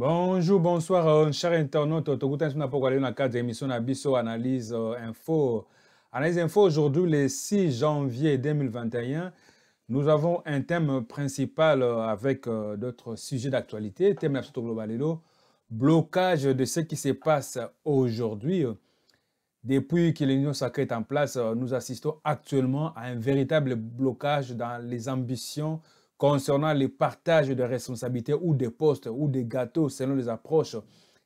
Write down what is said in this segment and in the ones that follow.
Bonjour, bonsoir, euh, chers internautes. Tokoutan Suna pour aller dans le cadre de Analyse euh, Info. Analyse Info, aujourd'hui, le 6 janvier 2021, nous avons un thème principal euh, avec d'autres sujets d'actualité. Thème absolument global blocage de ce qui se passe aujourd'hui. Depuis que l'Union sacrée est en place, nous assistons actuellement à un véritable blocage dans les ambitions concernant le partage de responsabilités ou des postes ou des gâteaux selon les approches,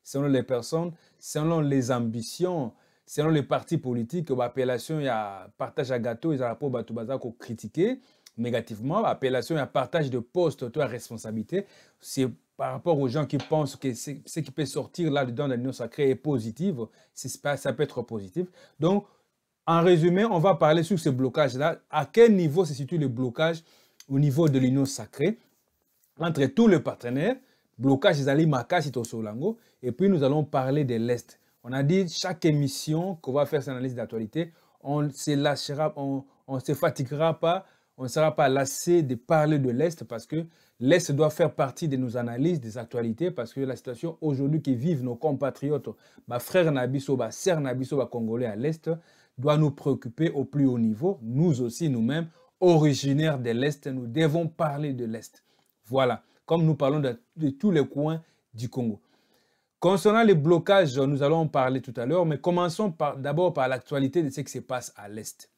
selon les personnes, selon les ambitions, selon les partis politiques, l'appellation bah, il y partage à gâteau, ils rapport à tout critiquer négativement, bah, appellation à partage de postes, toi responsabilité, c'est par rapport aux gens qui pensent que ce qui peut sortir là-dedans de l'union sacrée est positif, ça peut être positif. Donc, en résumé, on va parler sur ce blocage là À quel niveau se situe le blocage au niveau de l'union sacrée entre tous les partenaires, blocage ali Maka Solango, et puis nous allons parler de l'Est. On a dit chaque émission qu'on va faire cette analyse d'actualité, on se lâchera, on, on se fatiguera pas, on ne sera pas lassé de parler de l'Est parce que l'Est doit faire partie de nos analyses, des actualités, parce que la situation aujourd'hui qui vivent nos compatriotes, ma frère Nabiso, ma sœur Nabiso, Congolais à l'Est, doit nous préoccuper au plus haut niveau, nous aussi, nous-mêmes, originaire de l'Est, nous devons parler de l'Est. Voilà, comme nous parlons de, tous les coins du Congo. Concernant les blocages, nous allons en parler tout à l'heure, mais commençons d'abord par, l'actualité de ce qui se passe à l'Est.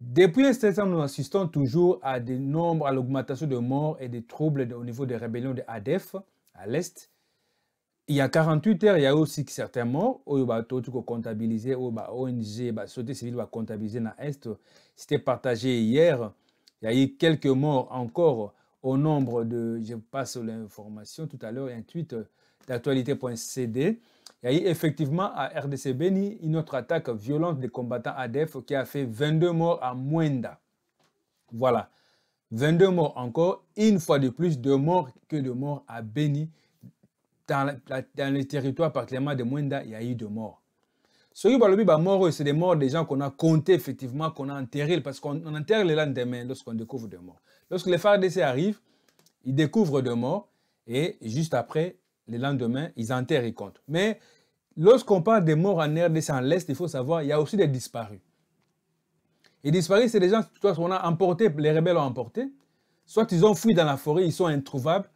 Depuis un certain temps, nous assistons toujours à des nombres, à l'augmentation de morts et des troubles au niveau des rébellions de ADEF à l'Est il y a 48 heures, il y a aussi certains morts, où il y a tout comptabilisé, où bas, ONG, la société civile va comptabiliser dans l'Est. C'était partagé hier. Il y a eu quelques morts encore au nombre de, je passe l'information tout à l'heure, un tweet d'actualité.cd. Il y a eu effectivement à RDC Béni une autre attaque violente des combattants ADF qui a fait 22 morts à Mwenda. Voilà. 22 morts encore, une fois de plus, de morts que de morts à Béni dans, les territoires, particulièrement de Mwenda, il y a eu des morts. Ceux qui c'est des morts des gens qu'on a compté, effectivement, qu'on a enterrés, parce qu'on enterre les lendemain lorsqu'on découvre des morts. Lorsque les FARDC arrivent, ils découvrent des morts, et juste après, le lendemain ils enterrent, et comptent. Mais lorsqu'on parle des morts en RDC, en l'Est, il faut savoir, il y a aussi des disparus. Les disparus, c'est des gens qu'on a emporté les rebelles ont emportés. Soit ils ont fui dans la forêt, ils sont introuvables,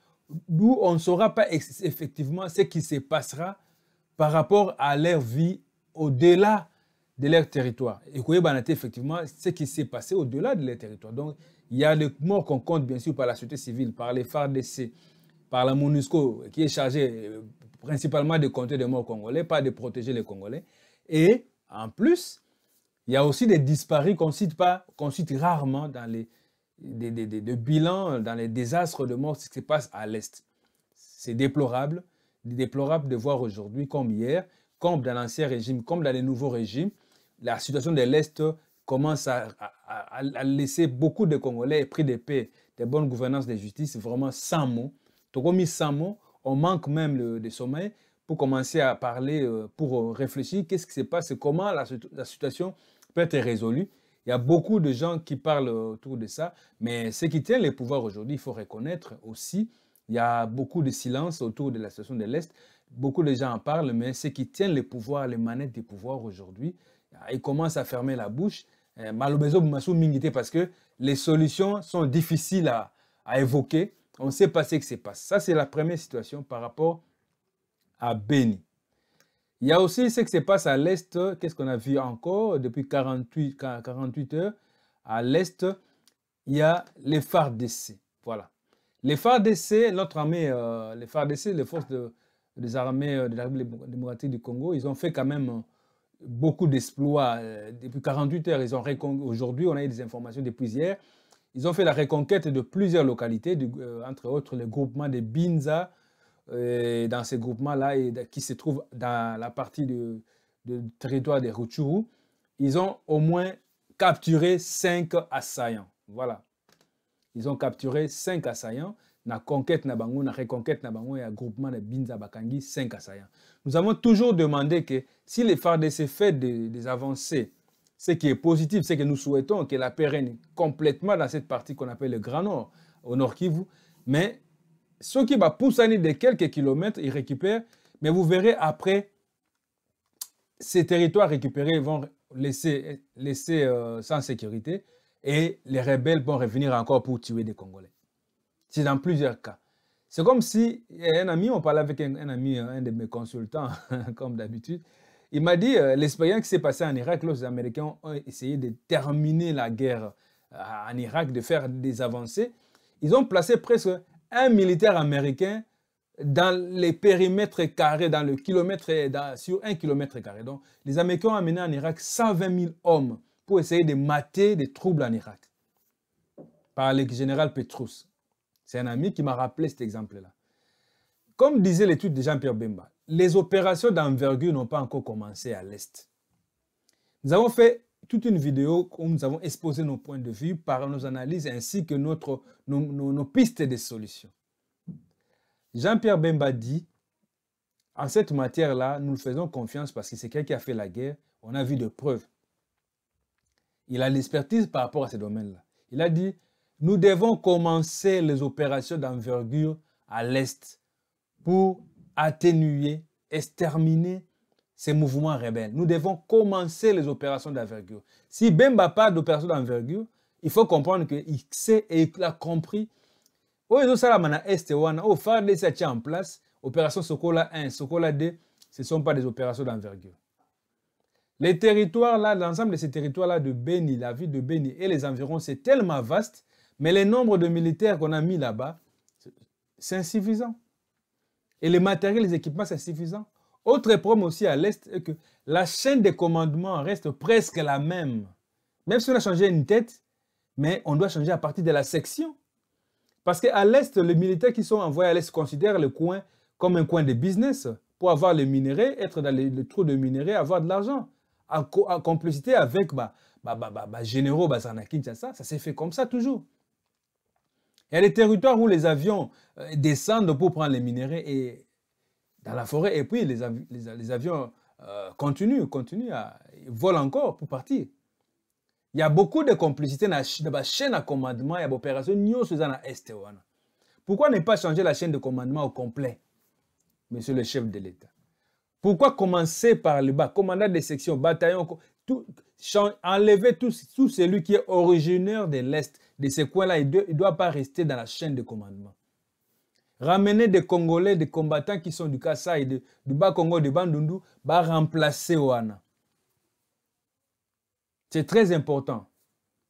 d'où on ne saura pas effectivement ce qui se passera par rapport à leur vie au-delà de leur territoire. Et Koyebanate, effectivement, ce qui s'est passé au-delà de leur territoire. Donc, il y a les morts qu'on compte, bien sûr, par la société civile, par les FARDC, par la MONUSCO, qui est chargée euh, principalement de compter des morts congolais, pas de protéger les Congolais. Et en plus, il y a aussi des disparus qu'on cite, pas, qu'on cite rarement dans les de bilan dans les désastres de mort, ce qui se passe à l'Est. C'est déplorable, déplorable de voir aujourd'hui comme hier, comme dans l'ancien régime, comme dans les nouveaux régimes, la situation de l'Est commence à, laisser beaucoup de Congolais pris de paix, de bonne gouvernance, de justice, vraiment sans mots. mis sans mots, on manque même le, de sommeil pour commencer à parler, euh, pour euh, réfléchir, qu'est-ce qui se passe, comment la situation peut être résolue. Il y a beaucoup de gens qui parlent autour de ça, mais ce qui tient les pouvoirs aujourd'hui, il faut reconnaître aussi, il y a beaucoup de silence autour de la situation de l'Est. Beaucoup de gens en parlent, mais ce qui tient les pouvoirs, les manettes des pouvoirs aujourd'hui, ils commencent à fermer la bouche. Eh, parce que les solutions sont difficiles à, à évoquer. On ne sait pas ce qui se passe. Ça, c'est la première situation par rapport à Béni. Il y a aussi ce qui se passe à l'Est. Qu'est-ce qu'on a vu encore depuis 48, 48 heures À l'Est, il y a les FARDC. Voilà. Les FARDC, notre armée, euh, les FARDC, les forces des armées euh, de la République démocratique du Congo, ils ont fait quand même euh, beaucoup d'exploits. Euh, depuis 48 heures, ils ont aujourd'hui, on a eu des informations depuis hier, ils ont fait la reconquête de plusieurs localités, entre autres le groupement des Binza, dans ces groupements-là et qui se trouvent dans la partie de, territoire des Rutshuru, ils ont au moins capturé cinq assaillants. Voilà. Ils ont capturé cinq assaillants. Na conquête na na reconquête na et et groupement de Binza Bakangi, cinq assaillants. Nous avons toujours demandé que si les FARDC fait des, des avancées, ce qui est positif, c'est que nous souhaitons que la paix règne complètement dans cette partie qu'on appelle le Grand Nord, au Nord Kivu, mais ceux qui va pousser de quelques kilomètres, ils récupèrent. Mais vous verrez après, ces territoires récupérés vont laisser, laisser euh, sans sécurité et les rebelles vont revenir encore pour tuer des Congolais. C'est dans plusieurs cas. C'est comme si eh, un ami, on parlait avec un, ami, un de mes consultants, comme d'habitude, il m'a dit euh, l'expérience qui s'est passée en Irak, les Américains ont essayé de terminer la guerre euh, en Irak, de faire des avancées. Ils ont placé presque un militaire américain dans les périmètres carrés, dans le kilomètre, dans, sur un kilomètre carré. Donc, les Américains ont amené en Irak 120 000 hommes pour essayer de mater des troubles en Irak. Par le général Petrus. C'est un ami qui m'a rappelé cet exemple-là. Comme disait l'étude de Jean-Pierre Bemba, les opérations d'envergure n'ont pas encore commencé à l'Est. Nous avons fait toute une vidéo où nous avons exposé nos points de vue par nos analyses ainsi que notre, nos, pistes de solutions. Jean-Pierre Bemba dit, en cette matière-là, nous le faisons confiance parce que c'est quelqu'un qui a fait la guerre, on a vu de preuves. Il a l'expertise par rapport à ces domaines-là. Il a dit, nous devons commencer les opérations d'envergure à l'Est pour atténuer, exterminer ces mouvements rebelles. Nous devons commencer les opérations d'envergure. Si Bemba parle d'opérations d'envergure, il faut comprendre qu'il sait et il a compris. Oyo Est a en place, opération Sokola 1, Sokola 2, ce ne sont pas des opérations d'envergure. Les territoires là, l'ensemble de ces territoires là de Beni, la ville de Beni et les environs, c'est tellement vaste, mais le nombre de militaires qu'on a mis là-bas, c'est insuffisant. Et les matériels, les équipements, c'est insuffisant. Autre problème aussi à l'Est est que la chaîne des commandements reste presque la même. Même si on a changé une tête, mais on doit changer à partir de la section. Parce qu'à l'Est, les militaires qui sont envoyés à l'Est considèrent le coin comme un coin de business pour avoir les minerais, être dans les, le trou de minerais, avoir de l'argent. En, complicité avec bah, bah, bah, bah, bah généraux, bah, ça, ça, ça s'est fait comme ça toujours. Il y a des territoires où les avions euh, descendent pour prendre les minerais et dans la forêt. Et puis, les, avions euh, continuent, continuent à, voler encore pour partir. Il y a beaucoup de complicité dans la chaîne de commandement et à l'opération Pourquoi ne pas changer la chaîne de commandement au complet, monsieur le chef de l'État Pourquoi commencer par le bas, commandant des sections, bataillon, tout, enlever tout, celui qui est originaire de l'Est, de ce coins-là, il ne doit pas rester dans la chaîne de commandement ramener des Congolais, des combattants qui sont du Kassai, du Bas-Congo, du Bandundu, va remplacer Oana. C'est très important.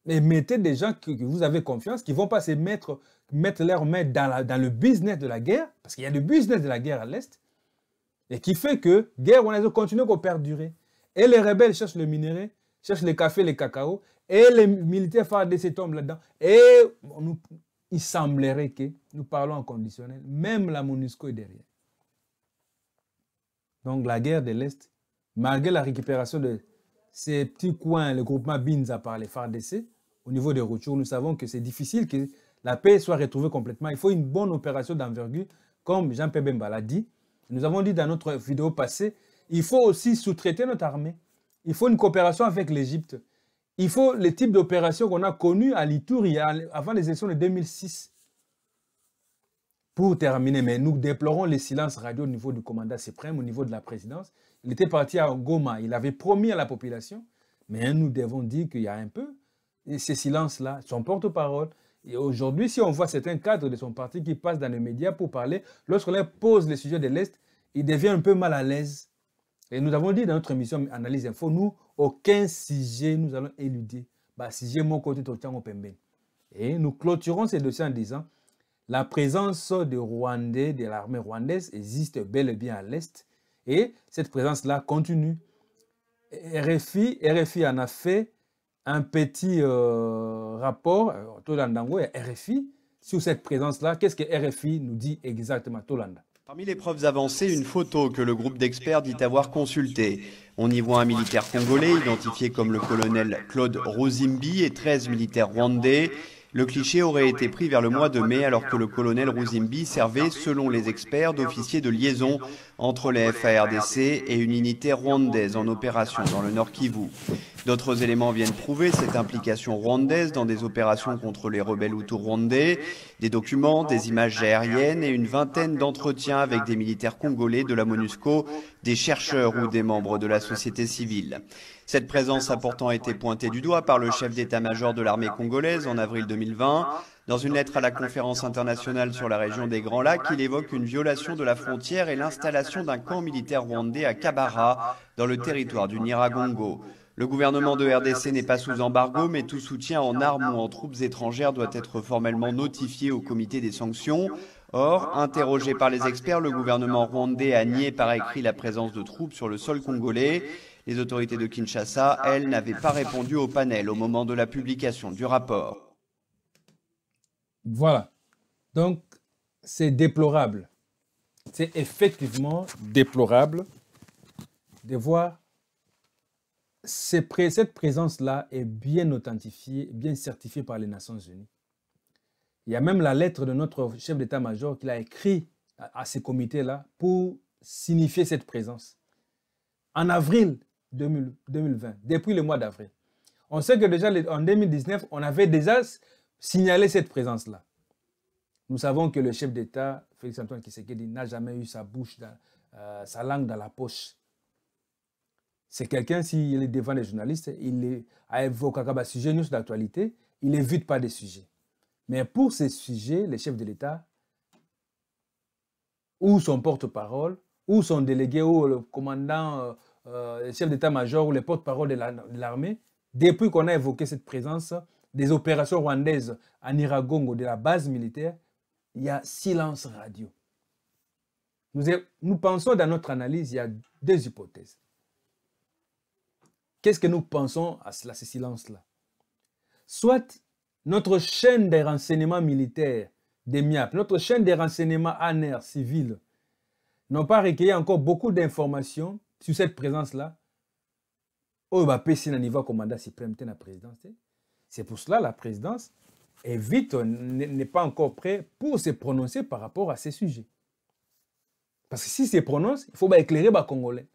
Et mettez des gens que, vous avez confiance, qui vont pas se mettre, mettre leurs mains dans, dans le business de la guerre, parce qu'il y a le business de la guerre à l'Est, et qui fait que guerre continue à perdurer. Et les rebelles cherchent le minerai, cherchent le café, le cacao, et les militaires se tombent là-dedans. Et il semblerait que nous parlons en conditionnel. Même la MONUSCO est derrière. Donc la guerre de l'Est, malgré la récupération de ces petits coins, le groupement Binza par les FARDC, au niveau des retours, nous savons que c'est difficile que la paix soit retrouvée complètement. Il faut une bonne opération d'envergure, comme Jean Bemba l'a dit. Nous avons dit dans notre vidéo passée, il faut aussi sous-traiter notre armée. Il faut une coopération avec l'Égypte. Il faut le type d'opération qu'on a connu à Litouri avant les élections de 2006. Pour terminer, mais nous déplorons les silences radio au niveau du commandant suprême, au niveau de la présidence. Il était parti à Goma, il avait promis à la population, mais nous devons dire qu'il y a un peu et ces silences-là, son porte-parole. Et aujourd'hui, si on voit certains cadres de son parti qui passent dans les médias pour parler, lorsqu'on leur pose les sujets de l'Est, il devient un peu mal à l'aise. Et nous avons dit dans notre émission Analyse Info, nous, aucun sujet nous allons éluder. Bah, sujet, mon côté, tout temps, Et nous clôturons ces dossiers en disant, la présence de Rwandais, de l'armée rwandaise, existe bel et bien à l'Est. Et cette présence-là continue. RFI, RFI en a fait un petit euh, rapport, euh, Tolandango et RFI, sur cette présence-là. Qu'est-ce que RFI nous dit exactement, Tolanda Parmi les preuves avancées, une photo que le groupe d'experts dit avoir consultée. On y voit un militaire congolais identifié comme le colonel Claude Rosimbi et 13 militaires rwandais. Le cliché aurait été pris vers le mois de mai alors que le colonel Rouzimbi servait, selon les experts, d'officier de liaison entre les FARDC et une unité rwandaise en opération dans le Nord Kivu. D'autres éléments viennent prouver cette implication rwandaise dans des opérations contre les rebelles autour rwandais des documents, des images aériennes et une vingtaine d'entretiens avec des militaires congolais de la MONUSCO, des chercheurs ou des membres de la société civile. Cette présence a pourtant été pointée du doigt par le chef d'état-major de l'armée congolaise en avril 2020. Dans une lettre à la conférence internationale sur la région des Grands Lacs, il évoque une violation de la frontière et l'installation d'un camp militaire rwandais à Kabara, dans le territoire du Niragongo. Le gouvernement de RDC n'est pas sous embargo, mais tout soutien en armes ou en troupes étrangères doit être formellement notifié au comité des sanctions. Or, interrogé par les experts, le gouvernement rwandais a nié par écrit la présence de troupes sur le sol congolais. Les autorités de Kinshasa, elles, n'avaient pas répondu au panel au moment de la publication du rapport. Voilà. Donc, c'est déplorable. C'est effectivement déplorable de voir cette présence-là est bien authentifiée, bien certifiée par les Nations Unies. Il y a même la lettre de notre chef d'état-major qu'il a écrit à, ces comités-là pour signifier cette présence. En avril 2020, depuis le mois d'avril. On sait que déjà en 2019, on avait déjà signaler cette présence-là. Nous savons que le chef d'État, Félix Antoine Kisekedi, n'a jamais eu sa bouche, dans, euh, sa langue dans la poche. C'est quelqu'un, s'il est devant les journalistes, il est à un sujet news d'actualité, il n'évite pas des sujets. Mais pour ces sujets, les chefs de l'État, ou son porte-parole, ou son délégué, ou le commandant, euh, euh, le chef d'état-major, ou les porte-parole de l'armée, depuis qu'on a évoqué cette présence des opérations rwandaises en Iragongo de la base militaire, il y a silence radio. Nous, nous pensons dans notre analyse, il y a deux hypothèses. Qu'est-ce que nous pensons à ce silence-là Soit notre chaîne des renseignements militaires des MIAP, notre chaîne des renseignements ANER civil n'ont pas recueilli encore beaucoup d'informations sur cette présence-là. Oh, bah, PC, niveau commandant suprême, la présidence. C'est pour cela que la présidence est vite, euh, n'est pas encore prêt pour se prononcer par rapport à ces sujets. Parce que si se prononce, il faut éclairer les Congolais.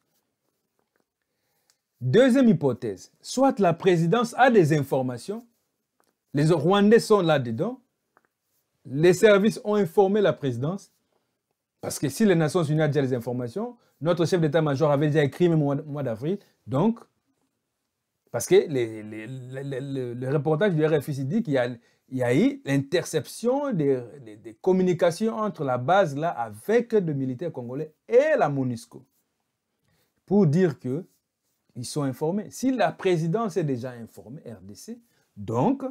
Deuxième hypothèse, soit la présidence a des informations, les Rwandais sont là-dedans, les services ont informé la présidence, parce que si les Nations Unies ont déjà des informations, notre chef d'état-major avait déjà écrit le mois d'avril, donc parce que les, les, le, reportage du RFC dit qu'il y a, a eu l'interception des, communications entre la base là avec des militaires congolais et la MONUSCO pour dire qu'ils sont informés. Si la présidence est déjà informée, RDC, donc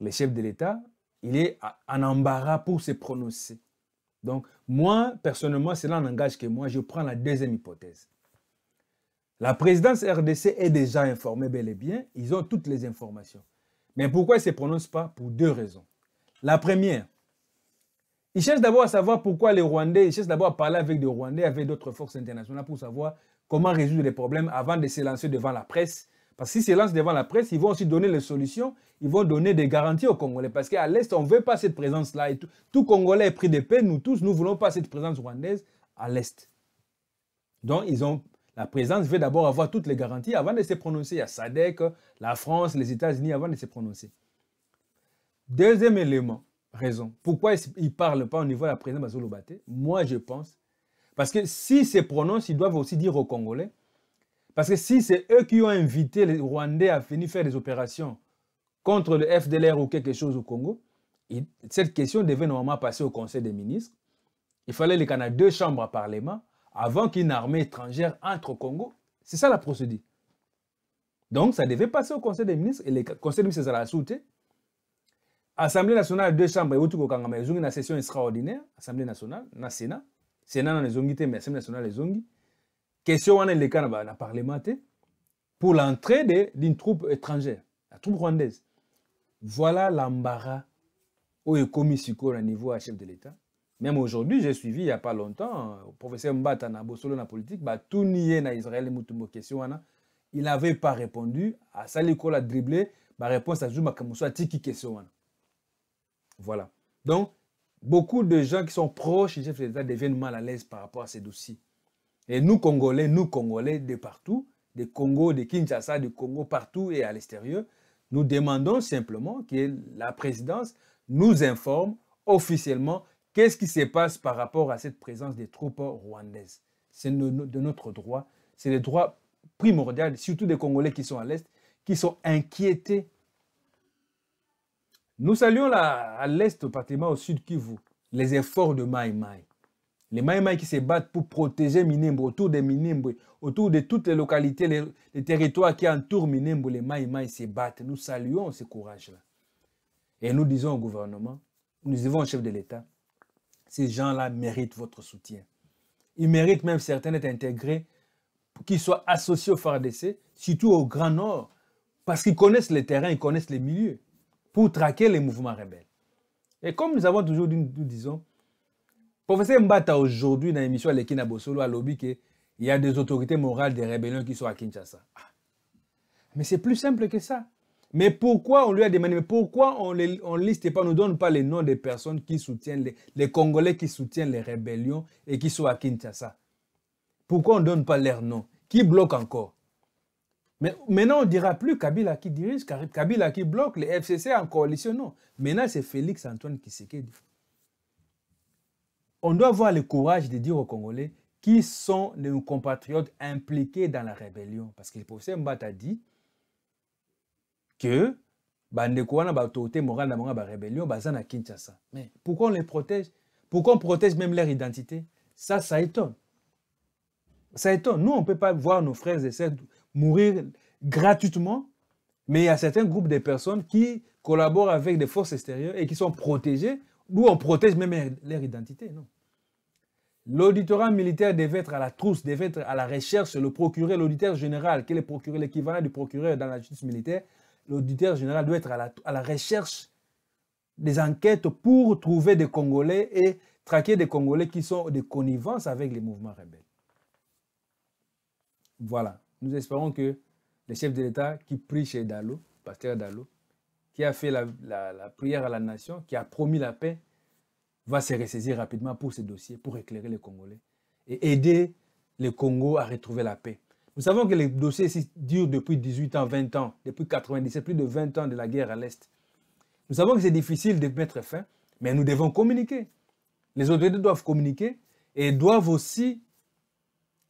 le chef de l'État, il est en embarras pour se prononcer. Donc moi, personnellement, c'est un n'engage que moi, je prends la deuxième hypothèse. La présidence RDC est déjà informée bel et bien, ils ont toutes les informations. Mais pourquoi ils ne se prononcent pas Pour deux raisons. La première, ils cherchent d'abord à savoir pourquoi les Rwandais, ils cherchent d'abord à parler avec des Rwandais, avec d'autres forces internationales pour savoir comment résoudre les problèmes avant de se lancer devant la presse. Parce qu'ils se lancent devant la presse, ils vont aussi donner les solutions, ils vont donner des garanties aux Congolais. Parce qu'à l'Est, on ne veut pas cette présence-là. Tout, tout, Congolais est pris de paix, nous tous, nous ne voulons pas cette présence rwandaise à l'Est. Donc, ils ont la présidence veut d'abord avoir toutes les garanties avant de se prononcer. Il y a SADEC, la France, les États-Unis avant de se prononcer. Deuxième élément, raison. Pourquoi ils ne parlent pas au niveau de la présidence de Moi, je pense. Parce que s'ils se prononcent, ils doivent aussi dire aux Congolais. Parce que si c'est eux qui ont invité les Rwandais à venir faire des opérations contre le FDLR ou quelque chose au Congo, cette question devait normalement passer au Conseil des ministres. Il fallait qu'il y ait deux chambres à Parlement avant qu'une armée étrangère entre au Congo. C'est ça la procédure. Donc, ça devait passer au Conseil des ministres. Et le Conseil des ministres, a l'a sauté. Assemblée nationale, deux chambres, et tout, a eu une session extraordinaire, Assemblée nationale, na Sénat. Sénat, dans les zongi, mais Assemblée nationale, les zongi. Question, on est le cas, dans bah, le Parlement, pour l'entrée d'une troupe étrangère, la troupe rwandaise. Voilà l'embarras où est commis sur au niveau à chef de l'État. Même aujourd'hui, j'ai suivi il n'y a pas longtemps, le euh, professeur Mbata na Bosolo na politique, bah, tout nié na Israël question, hein, il n'avait pas répondu. À Saliko a dribblé, ma bah, réponse à Zuma tiki question. Hein. Voilà. Donc, beaucoup de gens qui sont proches du chef de l'État deviennent mal à l'aise par rapport à ces dossiers. Et nous, Congolais, nous, Congolais, de partout, des Congo, de Kinshasa, du Congo, partout et à l'extérieur, nous demandons simplement que la présidence nous informe officiellement Qu'est-ce qui se passe par rapport à cette présence des troupes rwandaises C'est de notre droit, c'est le droit primordial, surtout des Congolais qui sont à l'Est, qui sont inquiétés. Nous saluons là à l'Est, particulièrement au Sud Kivu, les efforts de Mai Mai. Les Mai Mai qui se battent pour protéger Minimbo, autour de Minimbo, autour de toutes les localités, les, territoires qui entourent Minimbo, les Mai Mai se battent. Nous saluons ce courage-là. Et nous disons au gouvernement, nous disons au chef de l'État, ces gens-là méritent votre soutien. Ils méritent même certains d'être intégrés, qu'ils soient associés au FARDC, surtout au Grand Nord, parce qu'ils connaissent les terrains, ils connaissent les milieux, pour traquer les mouvements rebelles. Et comme nous avons toujours dit, nous disons, professeur Mbata aujourd'hui dans l'émission à Bosolo a lobby qu'il y a des autorités morales des rébellions qui sont à Kinshasa. Ah. Mais c'est plus simple que ça. Mais pourquoi on lui a demandé, mais pourquoi on ne liste pas, on ne donne pas les noms des personnes qui soutiennent, les, Congolais qui soutiennent les rébellions et qui sont à Kinshasa Pourquoi on ne donne pas leurs noms Qui bloque encore mais, Maintenant, on ne dira plus Kabila qui dirige, Kabila qui bloque, les FCC en coalition, non. Maintenant, c'est Félix Antoine qui Kisekedi. On doit avoir le courage de dire aux Congolais qui sont nos compatriotes impliqués dans la rébellion. Parce que le professeur Mbata dit, que morale dans la rébellion kinshasa mais pourquoi on les protège pourquoi on protège même leur identité ça ça étonne ça étonne nous on ne peut pas voir nos frères et sœurs mourir gratuitement mais il y a certains groupes de personnes qui collaborent avec des forces extérieures et qui sont protégées nous on protège même leur identité non L'auditorat militaire devait être à la trousse, devait être à la recherche, le procureur, l'auditeur général, qui est le procureur, l'équivalent du procureur dans la justice militaire, l'auditeur général doit être à la, recherche des enquêtes pour trouver des Congolais et traquer des Congolais qui sont de connivence avec les mouvements rebelles. Voilà, nous espérons que le chef de l'État qui prie chez Dalo, pasteur Dalo, qui a fait la, la prière à la nation, qui a promis la paix, va se ressaisir rapidement pour ce dossier, pour éclairer les Congolais et aider le Congo à retrouver la paix. Nous savons que les dossiers durent depuis 18 ans, 20 ans, depuis 97, plus de 20 ans de la guerre à l'Est. Nous savons que c'est difficile de mettre fin, mais nous devons communiquer. Les autorités doivent communiquer et doivent aussi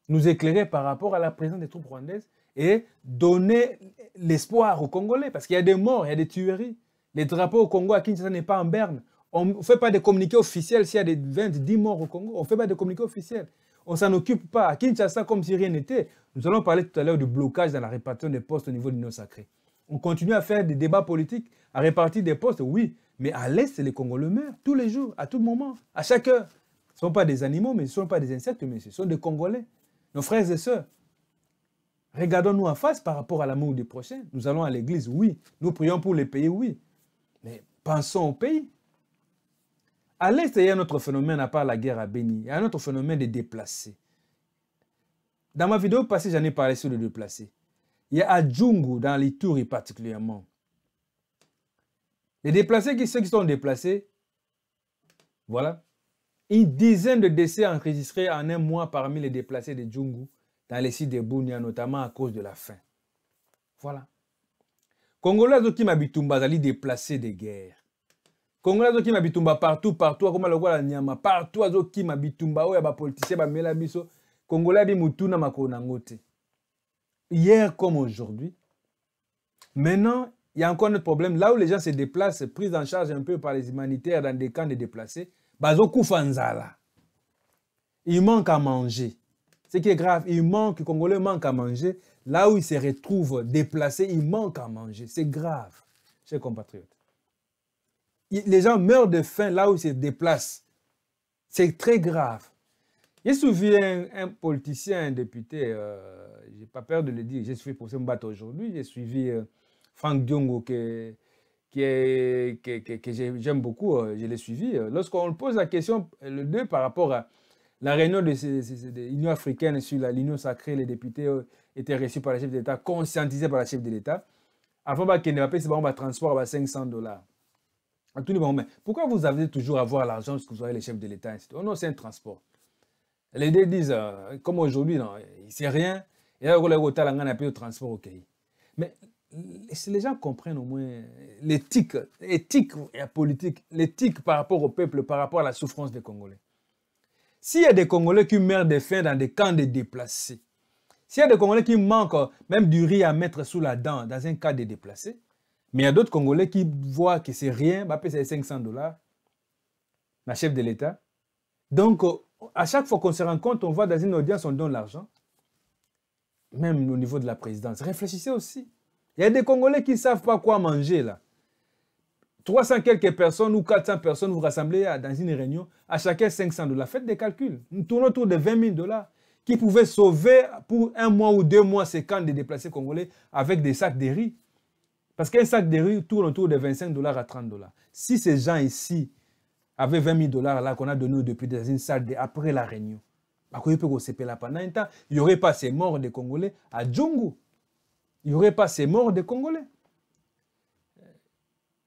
nous éclairer par rapport à la présence des troupes rwandaises et donner l'espoir aux Congolais, parce qu'il y a des morts, il y a des tueries. Les drapeaux au Congo à Kinshasa n'est pas en berne. On ne fait pas de communiqué officiel s'il y a des 20, 10 morts au Congo. On ne fait pas de communiqué officiel. On s'en occupe pas. À Kinshasa, comme si rien n'était, nous allons parler tout à l'heure du blocage dans la répartition des postes au niveau de l'Union sacrée. On continue à faire des débats politiques, à répartir des postes, oui, mais à l'Est, les Congolais meurent tous les jours, à tout moment, à chaque heure. Ce ne sont pas des animaux, mais ce ne sont pas des insectes, mais ce sont des Congolais, nos frères et sœurs. Regardons-nous en face par rapport à l'amour du prochain. Nous allons à l'église, oui. Nous prions pour les pays, oui. Mais pensons au pays. À l'Est, il y a un autre phénomène à part la guerre à Béni. Il y a un autre phénomène des déplacés. Dans ma vidéo passée, j'en ai parlé sur les déplacés. Il y a à Djungu, dans l'Itouri particulièrement. Les déplacés, ceux qui sont déplacés, voilà, une dizaine de décès enregistrés en un mois parmi les déplacés de Djungu dans les sites de Bounia, notamment à cause de la faim. Voilà. Congolais qui m'habitent, déplacés de guerre. Congolais qui azokima bitumba partout partout comme akoma la nyama partout azokima bitumba ou ya ba bamela biso Congolais bi motuna ma nango hier comme aujourd'hui maintenant il y a encore notre problème là où les gens se déplacent pris en charge un peu par les humanitaires dans des camps de déplacés bazokufa fanzala il manque à manger ce qui est grave il manque congolais manque à manger là où ils se retrouvent déplacés il manque à manger c'est grave chers compatriotes les gens meurent de faim là où ils se déplacent. C'est très grave. J'ai suivi un politicien, un député, euh, j'ai pas peur de le dire, j'ai suivi pour se battre aujourd'hui, j'ai suivi euh, Frank Franck Diongo que, que, j'aime beaucoup, euh, je l'ai suivi. Euh, lorsqu'on pose la question, le 2, par rapport à la réunion de, l'Union africaine sur l'Union sacrée, les députés étaient reçus par la chef de l'État, conscientisés par la chef de l'État. Avant, ne ne ce pas va transport à 500 dollars pourquoi vous avez toujours à avoir l'argent parce que vous avez les chefs de l'État, oh non, c'est un transport. Les deux disent, euh, comme aujourd'hui, non, c'est rien. Et là, a transport au pays. Mais si les gens comprennent au moins l'éthique, l'éthique et la politique, l'éthique par rapport au peuple, par rapport à la souffrance des Congolais. S'il y a des Congolais qui meurent de faim dans des camps de déplacés, s'il y a des Congolais qui manquent même du riz à mettre sous la dent dans un cas de déplacés, mais il y a d'autres Congolais qui voient que c'est rien, bah, c'est 500 dollars, la chef de l'État. Donc, euh, à chaque fois qu'on se rend compte, on voit dans une audience, on donne l'argent. Même au niveau de la présidence. Réfléchissez aussi. Il y a des Congolais qui ne savent pas quoi manger là. 300 quelques personnes ou 400 personnes vous rassemblez dans une réunion, à chacun 500 dollars. Faites des calculs. Nous tournons autour de 20 000 dollars qui pouvaient sauver pour un mois ou deux mois ces camps de déplacés congolais avec des sacs de riz. Parce qu'un sac de riz tourne autour de 25 dollars à 30 dollars. Si ces gens ici avaient 20 000 dollars là qu'on a donné depuis dans une salle de, après la réunion, il n'y aurait pas ces morts des Congolais à Djungu. Il n'y aurait pas ces morts des Congolais.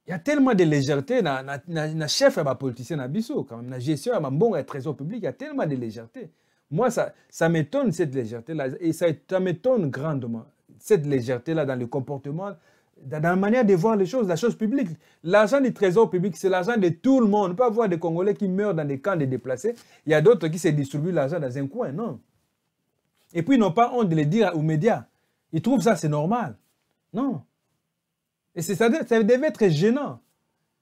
Il y a tellement de légèreté dans le chef et politicien à quand même, la gestion et bon trésor public, il y a tellement de légèreté. Moi, ça, ça m'étonne cette légèreté-là, et ça, ça m'étonne grandement, cette légèreté-là dans le comportement dans la manière de voir les choses, la chose publique. L'argent du trésor public, c'est l'argent de tout le monde. On ne peut pas voir des Congolais qui meurent dans des camps de déplacés. Il y a d'autres qui se distribuent l'argent dans un coin. Non. Et puis, ils n'ont pas honte de le dire aux médias. Ils trouvent ça, c'est normal. Non. Et c'est, ça, ça devait être gênant.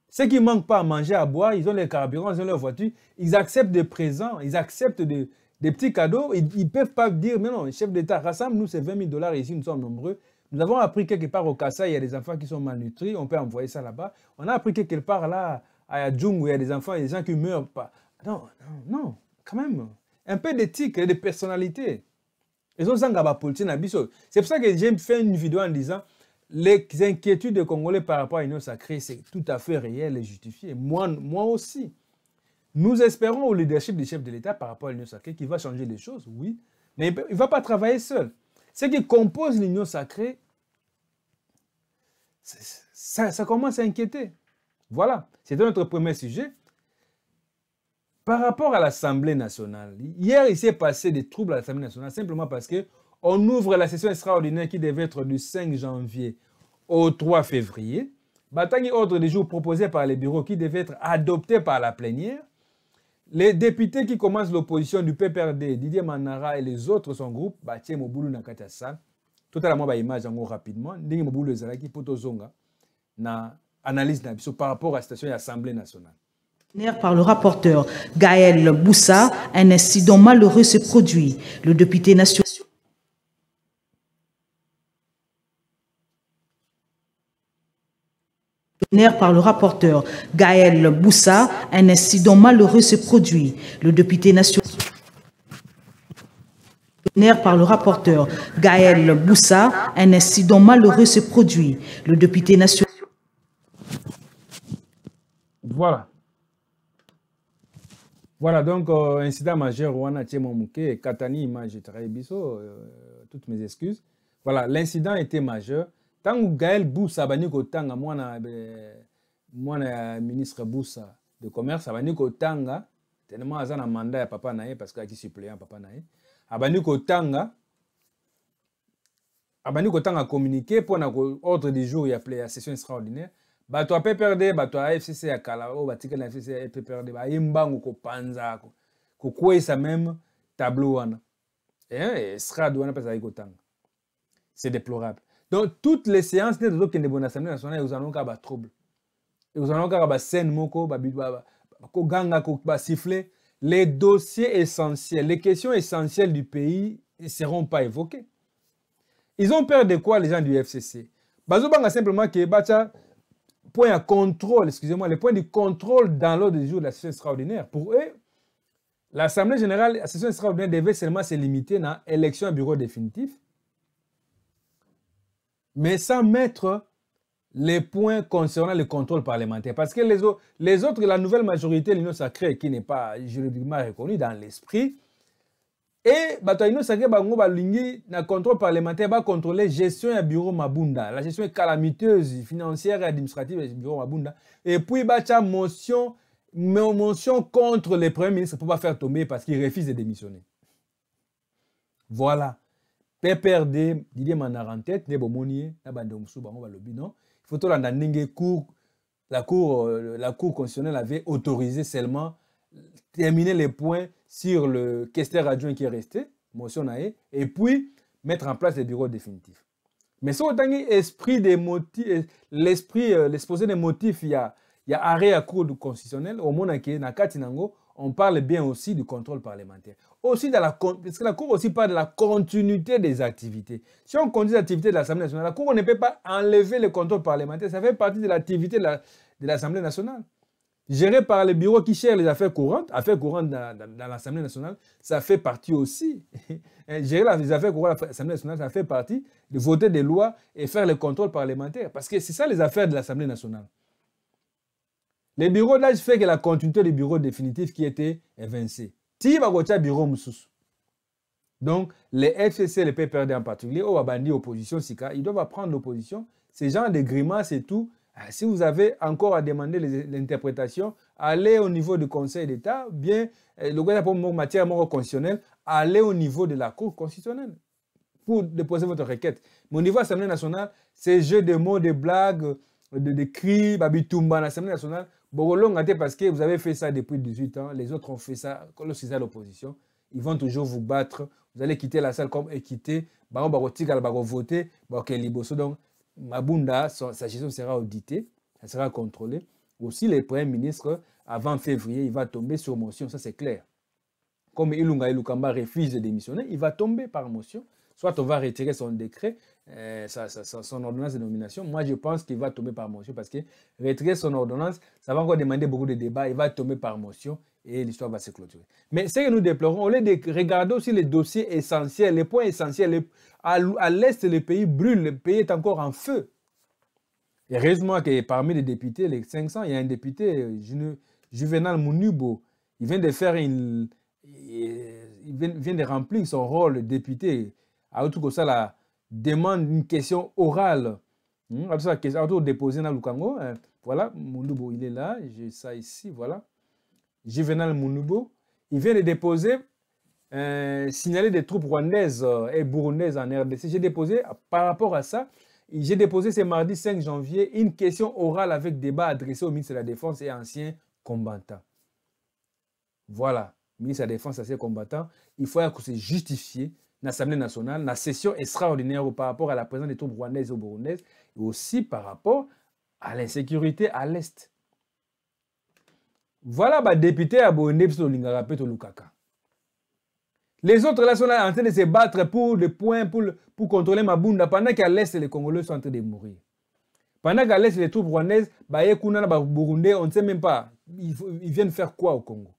Ceux qui ne manquent pas à manger, à boire, ils ont les carburants, ils ont leur voiture, ils acceptent des présents, ils acceptent des, des petits cadeaux. Ils ne peuvent pas dire, mais non, chef d'État, rassemble-nous ces 20 000 dollars ici, nous sommes nombreux. Nous avons appris quelque part au Kassa, il y a des enfants qui sont malnutris, on peut envoyer ça là-bas. On a appris quelque part là, à Yadjung, où il y a des enfants, il y a des gens qui meurent pas. Non, non, non, quand même. Un peu d'éthique et de personnalité. C'est pour ça que j'ai fait une vidéo en disant les inquiétudes des Congolais par rapport à l'Union sacrée, c'est tout à fait réel et justifié. Moi, moi aussi. Nous espérons au leadership du chef de l'État par rapport à l'Union sacrée qu'il va changer les choses, oui. Mais il ne va pas travailler seul. Ce qui compose l'union sacrée, ça, commence à inquiéter. Voilà, c'était notre premier sujet. Par rapport à l'Assemblée nationale, hier il s'est passé des troubles à l'Assemblée nationale simplement parce que on ouvre la session extraordinaire qui devait être du 5 janvier au 3 février. bataille ordre des jours proposé par les bureaux qui devait être adopté par la plénière les députés qui commencent l'opposition du PPRD, Didier Manara et les autres, son groupe, Batie Mobulu salle. tout à l'heure, bah, image rapidement, Ndenge Mobulu Ezalaki, Potozonga, na analyse na par rapport à la station de l'Assemblée nationale. Par le rapporteur Gaël Boussa, un incident malheureux se produit. Le député national. par le rapporteur Gaël Boussa, un incident malheureux se produit. Le député national par le rapporteur Gaël Boussa, un incident malheureux se produit. Le député national... Voilà. Voilà, donc, euh, incident majeur, Wana Katani, Image, Traibiso, euh, toutes mes excuses. Voilà, l'incident était majeur que gaël Boussa Tanga kotanga mwana eh, mwana ya ministre Boussa de commerce baniko Tanga tellement Azana na mandat papa naïe parce que qui suppléant papa na abaniko Tanga abaniko Tanga kotanga communiqué pour ordre du jour il y a session extraordinaire bato ya pprd bato ya fcc ya kala oyo oh, batikali na fcc ya pprd baye mbango quoi, ça même tableau sera estrade eh, eh, parce qu'il azalaki kotanga c'est déplorable donc toutes les séances les dossiers essentiels les questions essentielles du pays ne seront pas évoquées ils ont peur de quoi les gens du fcc bah, ont simplement ke bah, point contrôle excusez-moi le point de contrôle dans l'ordre du jour de la session extraordinaire pour eux l'assemblée générale la session extraordinaire devait seulement se limiter à l'élection à bureau définitif mais sans mettre les points concernant le contrôle parlementaire. Parce que les, autres, les autres la nouvelle majorité, l'Union sacrée, qui n'est pas juridiquement reconnue dans l'esprit, et l'Union sacrée, bango a na contrôle parlementaire, va contrôler gestion du bureau Mabunda, la gestion calamiteuse financière et administrative du bureau Mabunda, et puis a bah, motion, motion contre les premiers ministres pour pas faire tomber parce qu'il refusent de démissionner. Voilà. PPRD Didier Manara en tête ne bango balobi non il faut dans la cour euh, la cour constitutionnelle avait autorisé seulement terminer les points sur le question adjoint qui est resté motion et puis mettre en place le bureau définitif. mais si on a esprit des motifs l'esprit euh, l'exposé des motifs il y a il y a arrêt à cour constitutionnelle au moment on parle bien aussi du contrôle parlementaire aussi dans la... Parce que la Cour aussi parle de la continuité des activités. Si on conduit l'activité de l'Assemblée nationale, la Cour, on ne peut pas enlever le contrôle parlementaire. Ça fait partie de l'activité de l'Assemblée nationale. Géré par les bureaux qui gèrent les affaires courantes, affaires courantes dans, dans, l'Assemblée nationale, ça fait partie aussi. Gérer les affaires courantes de l'Assemblée nationale, ça fait partie de voter des lois et faire le contrôle parlementaire. Parce que c'est ça les affaires de l'Assemblée nationale. Les bureaux là d'âge fait que la continuité du bureau définitif qui était évincés ti bakotia biro mosusu donc les fcc les pprd en particulier ou l'opposition, opposition sika ils doivent apprendre l'opposition ces gens de grimaces, et tout ah, si vous avez encore à demander l'interprétation allez au niveau du conseil d'état bien eh, le gouvernement matière morale constitutionnelle allez au niveau de la cour constitutionnelle pour déposer votre requête mais au niveau de l'assemblée nationale ces jeux de mots de blagues de, cris babitumba l'Assemblée l'Assemblée nationale parce que vous avez fait ça depuis 18 ans, les autres ont fait ça, le à l'opposition, ils vont toujours vous battre, vous allez quitter la salle comme et quitter, voter, donc Mabunda, sa gestion sera auditée, elle sera contrôlée. Aussi, le Premier ministre, avant février, il va tomber sur motion, ça c'est clair. Comme Ilunga Ilukamba refuse de démissionner, il va tomber par motion. Soit on va retirer son décret, euh, son ordonnance de nomination, moi je pense qu'il va tomber par motion parce que retirer son ordonnance, ça va encore demander beaucoup de débats, il va tomber par motion et l'histoire va se clôturer. Mais ce que nous déplorons, au lieu de regarder aussi les dossiers essentiels, les points essentiels, à, l'Est, le pays brûle, le pays est encore en feu. Et heureusement que parmi les députés, les 500, il y a un député, euh, Juvenal Mounubo, il vient de faire une, il vient, de remplir son rôle de député. À que ça, la, demande une question orale. Hmm, ça la question, déposée dans Lukango. Hein. Voilà, Mounoubo, il est là. J'ai ça ici, voilà. Juvenal Mounoubo. Il vient de déposer, euh, signaler des troupes rwandaises euh, et burundaises en RDC. J'ai déposé, par rapport à ça, j'ai déposé ce mardi 5 janvier une question orale avec débat adressé au ministre de la Défense et ancien combattant. Voilà, ministre de la Défense, ancien combattant. Il faut que c'est justifié l'Assemblée nationale, la session extraordinaire par rapport à la présence des troupes rwandaises au burundaises, et aussi par rapport à l'insécurité à l'Est. Voilà, bah, député à Lukaka. Les autres là sont là en train de se battre pour le point, pour, pour contrôler Mabunda, pendant qu'à l'Est, les Congolais sont en train de mourir. Pendant qu'à l'Est, les troupes rwandaises, bah, Yekuna, bah, Burundais, on ne sait même pas. Ils, viennent faire quoi au Congo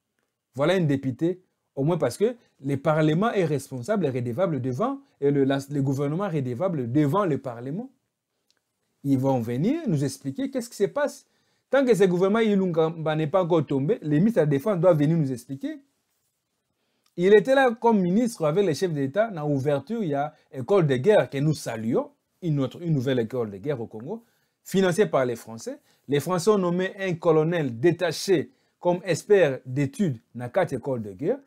Voilà un député, au moins parce que le Parlement est responsable et redévable devant, et le, gouvernement devant le Parlement. Ils vont venir nous expliquer qu'est-ce qui se passe. Tant que ce gouvernement bah, n'est pas encore tombé, les ministres de la Défense doivent venir nous expliquer. Il était là comme ministre avec les chefs d'État dans l'ouverture, il y a école de guerre que nous saluons, une, une nouvelle école de guerre au Congo, financée par les Français. Les Français ont nommé un colonel détaché comme expert d'études dans quatre écoles de guerre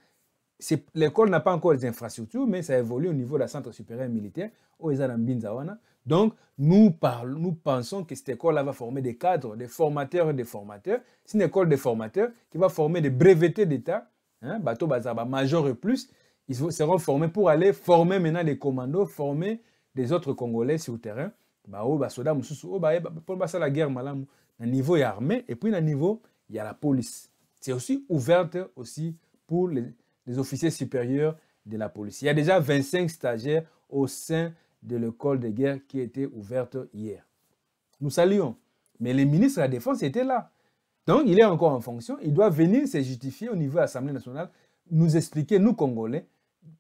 l'école n'a pas encore les infrastructures, mais ça évolue au niveau de la centre supérieure militaire, au Binzawana. Donc, nous, parlons, nous pensons que cette école-là va former des cadres, des formateurs et des formateurs. C'est une école de formateurs qui va former des brevetés d'État, hein, bateau, bazaba, major et plus. Ils seront formés pour aller former maintenant les commandos, former des autres Congolais sur le terrain. Bah, oh, bah, pour oh, bah, eh, bah, passer la guerre, malam. Un niveau, il y a et puis, un niveau, il y a la police. C'est aussi ouverte aussi pour les des officiers supérieurs de la police. Il y a déjà 25 stagiaires au sein de l'école de guerre qui était ouverte hier. Nous saluons. Mais les ministres de la Défense étaient là. Donc, il est encore en fonction. Il doit venir se justifier au niveau de l'Assemblée nationale, nous expliquer, nous Congolais,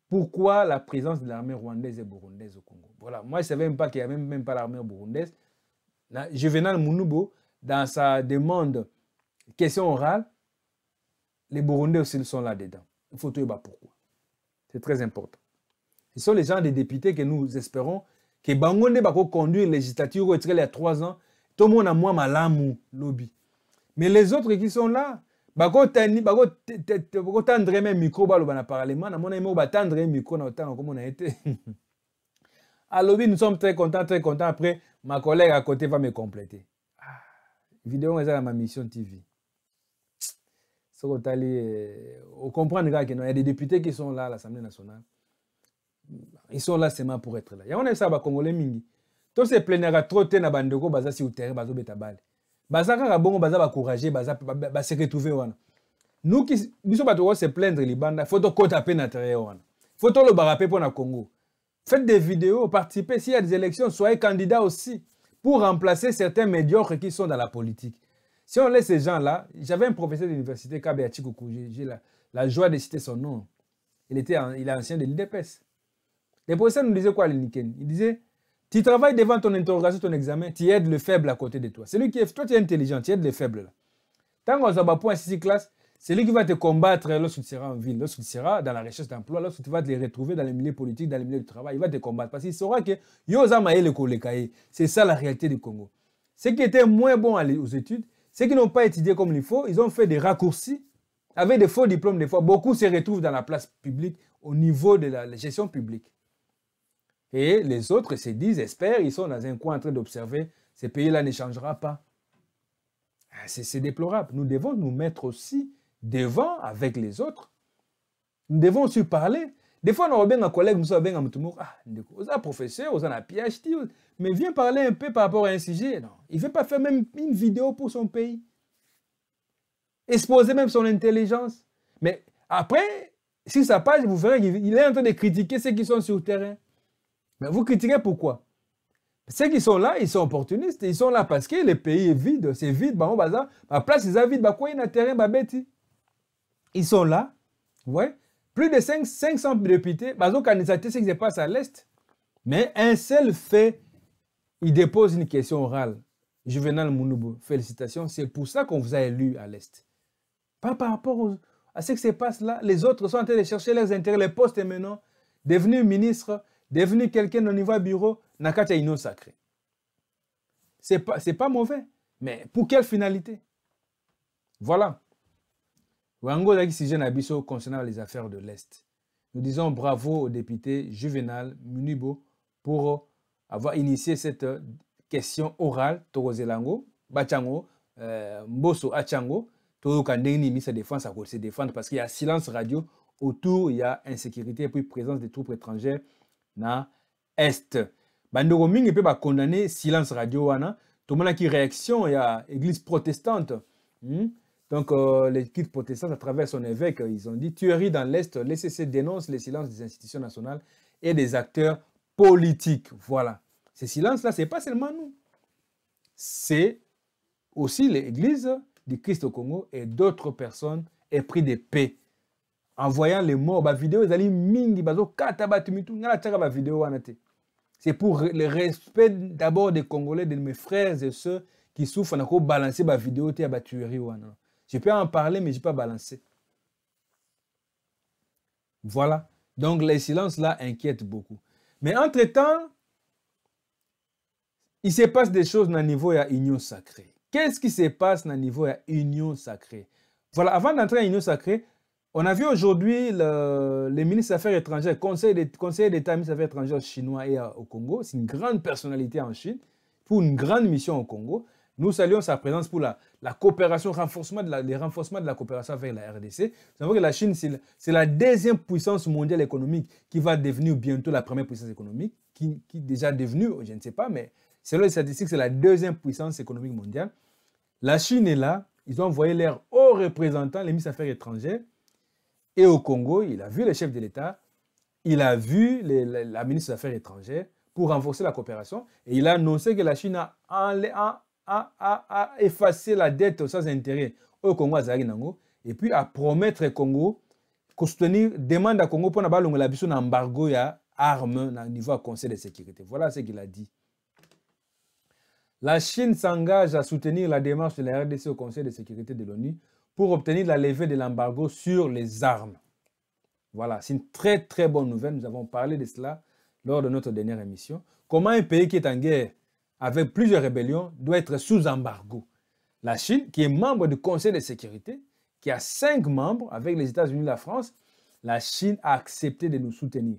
pourquoi la présence de l'armée rwandaise et burundaise au Congo. Voilà, moi, je ne savais même pas qu'il n'y avait même, pas l'armée burundaise. Je venais à Mounoubo dans sa demande question orale, les Burundais aussi sont là-dedans. Fauteuil-Bas, pourquoi C'est très important. Ce sont les gens des députés que nous espérons que Bangonde Bako conduire législature au les trois ans. Tout le monde a moins malamu lobby. Mais les autres qui sont là, Bako tani, bah, tendre même micro balo le parlement, na mona tendre un micro na autant comme on a été. À lobby, nous sommes très contents, très contents. Après, ma collègue à côté va me compléter. Ah, vidéo, c'est ma mission TV ce on comprend les gars il y a des députés qui sont là à l'Assemblée nationale. Ils sont là seulement pour être là. Il y a un ça bah, congolais mingi. Tout ces plaignera trop te na bandeko baza si utere bazo betabale. Baza kaka bongo baza courager baza ba bah, bah, se retrouver wana. Nous qui biso bato se plaindre les il faut qu'on tape dans na terrain. Il Faut qu'on le barape pour le Congo. Faites des vidéos, participez s'il y a des élections, soyez candidat aussi pour remplacer certains médiocres qui sont dans la politique. Si on laisse ces gens-là, j'avais un professeur d'université, Kabe Achikuku, j'ai la, joie de citer son nom. Il, était il est ancien de l'IDPS. Les professeurs nous disaient quoi les Niken Ils disaient Tu travailles devant ton interrogation, ton examen, tu aides le faible à côté de toi. Celui qui est, toi, tu es intelligent, tu aides le faible. Là. Tant qu'on s'abat pour un six classe, c'est lui qui va te combattre lorsque tu seras en ville, lorsque tu seras dans la recherche d'emploi, lorsque tu vas te retrouver dans les milieux politiques, dans les milieux du travail. Il va te combattre parce qu'il saura que Yozama est le C'est ça la réalité du Congo. Ce qui était moins bon aux études, ceux qui n'ont pas étudié comme il faut, ils ont fait des raccourcis avec des faux diplômes des fois. Beaucoup se retrouvent dans la place publique au niveau de la gestion publique. Et les autres se disent, espèrent, ils sont dans un coin en train d'observer, ce pays-là ne changera pas. Ah, c'est déplorable. Nous devons nous mettre aussi devant avec les autres. Nous devons aussi parler. Des fois, on a un collègue, nous avons un ah, vous êtes professeur, vous avez un PhD, mais viens parler un peu par rapport à un sujet. Non. Il ne veut pas faire même une vidéo pour son pays. Exposer même son intelligence. Mais après, si ça passe, vous verrez qu'il est en train de critiquer ceux qui sont sur le terrain. Mais vous critiquez pourquoi Ceux qui sont là, ils sont opportunistes. Ils sont là parce que le pays est vide. C'est vide, bah, on Ma place, ils sont vides. Bah, quoi, il y a terrain, bah, bête. Ils sont là. vous voyez plus de 5, 500 députés, ce qui se passe à l'Est. Mais un seul fait, il dépose une question orale. Juvenal Mounoubou, félicitations, c'est pour ça qu'on vous a élu à l'Est. Pas par rapport à ce qui se passe là. Les autres sont en train de chercher leurs intérêts, les postes maintenant. Devenu ministre, devenu quelqu'un au niveau bureau, Nakata être sacré. C'est pas, pas mauvais, mais pour quelle finalité Voilà. Wango ezalaki sujet na biso concernant les affaires de l'Est. Nous disons bravo au député Juvenal Munibo pour avoir initié cette question orale Togozelango, Bachango, euh, Mboso Achango, Toyoka Ndengni mis sa défense à se défendre parce qu'il y a silence radio autour, il y a insécurité et puis présence des troupes étrangères dans l'Est. Bandoro Mingi peut condamner silence radio tout le monde a qui réaction, il y a église protestante. Hmm? Donc, euh, les l'équipe protestante, à travers son évêque, euh, ils ont dit tuerie dans l'Est, l'ECC dénonce les silences des institutions nationales et des acteurs politiques. Voilà. Ces silence là ce n'est pas seulement nous. C'est aussi l'Église du Christ au Congo et d'autres personnes pris de paix. En voyant les morts, bah, vidéo, ils mingi, bah, bah, vidéo C'est pour le respect d'abord des Congolais, de mes frères et ceux qui souffrent, on a balancer ma vidéo, ah, tu ou tuerie. Je peux en parler, mais je ne peux pas balancé. Voilà. Donc les silences là inquiètent beaucoup. Mais entre-temps, il se passe des choses dans niveau de l'union sacrée. Qu'est-ce qui se passe au niveau de l'union sacrée Voilà, avant d'entrer à l'union sacrée, on a vu aujourd'hui les ministres des Affaires étrangères, conseil d'État ministre des Affaires étrangères chinois et euh, au Congo. C'est une grande personnalité en Chine pour une grande mission au Congo. Nous saluons sa présence pour la, la coopération, renforcement de la, les renforcements de la coopération avec la RDC. Nous que la Chine, c'est la deuxième puissance mondiale économique qui va devenir bientôt la première puissance économique, qui, qui est déjà devenue, je ne sais pas, mais selon les statistiques, c'est la deuxième puissance économique mondiale. La Chine est là, ils ont envoyé leurs hauts représentants, les ministres des Affaires étrangères, et au Congo, il a vu le chef de l'État, il a vu la, ministre des Affaires étrangères pour renforcer la coopération, et il a annoncé que la Chine a, en, à, effacer la dette sans intérêt au Congo à nango et puis à promettre au Congo soutenir demande à Congo pour balongola biso na embargo ya au niveau du Conseil de sécurité. Voilà ce qu'il a dit. La Chine s'engage à soutenir la démarche de la RDC au Conseil de sécurité de l'ONU pour obtenir la levée de l'embargo sur les armes. Voilà, c'est une très très bonne nouvelle. Nous avons parlé de cela lors de notre dernière émission. Comment un pays qui est en guerre avec plusieurs rébellions, doit être sous embargo. La Chine, qui est membre du Conseil de sécurité, qui a cinq membres avec les États-Unis et la France, la Chine a accepté de nous soutenir.